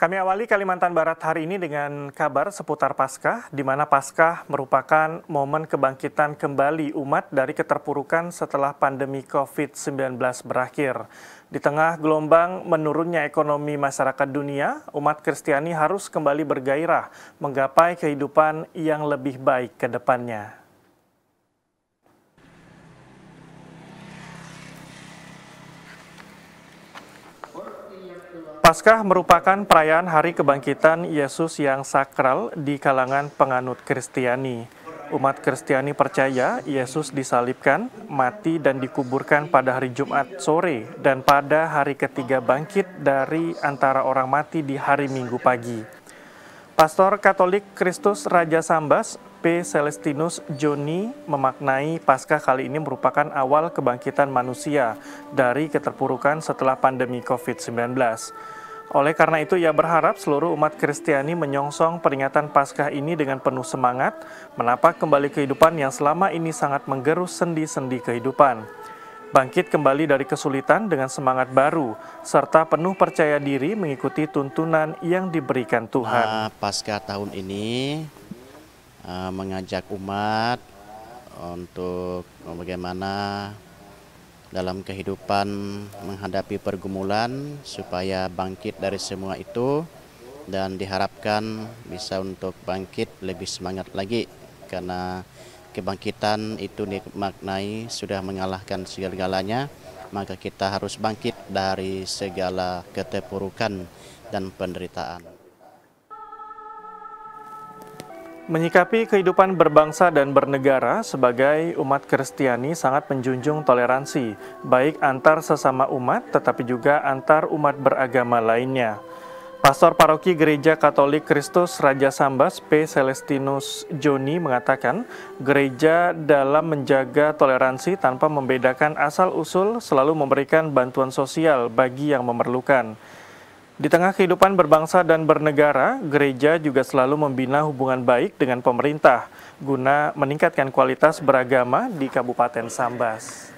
Kami awali Kalimantan Barat hari ini dengan kabar seputar Paskah, di mana Paskah merupakan momen kebangkitan kembali umat dari keterpurukan setelah pandemi COVID-19 berakhir. Di tengah gelombang menurunnya ekonomi masyarakat dunia, umat Kristiani harus kembali bergairah menggapai kehidupan yang lebih baik ke depannya. Paskah merupakan perayaan hari kebangkitan Yesus yang sakral di kalangan penganut Kristiani. Umat Kristiani percaya Yesus disalibkan, mati dan dikuburkan pada hari Jumat sore dan pada hari ketiga bangkit dari antara orang mati di hari Minggu pagi. Pastor Katolik Kristus Raja Sambas P. Celestinus Joni memaknai pasca kali ini merupakan awal kebangkitan manusia dari keterpurukan setelah pandemi COVID-19. Oleh karena itu, ia berharap seluruh umat Kristiani menyongsong peringatan Paskah ini dengan penuh semangat, menapak kembali kehidupan yang selama ini sangat menggerus sendi-sendi kehidupan. Bangkit kembali dari kesulitan dengan semangat baru, serta penuh percaya diri mengikuti tuntunan yang diberikan Tuhan. Ah, pasca tahun ini, Eh, mengajak umat untuk bagaimana dalam kehidupan menghadapi pergumulan supaya bangkit dari semua itu dan diharapkan bisa untuk bangkit lebih semangat lagi karena kebangkitan itu dimaknai sudah mengalahkan segala-galanya maka kita harus bangkit dari segala keterpurukan dan penderitaan. Menyikapi kehidupan berbangsa dan bernegara sebagai umat Kristiani sangat menjunjung toleransi, baik antar sesama umat tetapi juga antar umat beragama lainnya. Pastor Paroki Gereja Katolik Kristus Raja Sambas P. Celestinus Joni mengatakan, gereja dalam menjaga toleransi tanpa membedakan asal-usul selalu memberikan bantuan sosial bagi yang memerlukan. Di tengah kehidupan berbangsa dan bernegara, gereja juga selalu membina hubungan baik dengan pemerintah guna meningkatkan kualitas beragama di Kabupaten Sambas.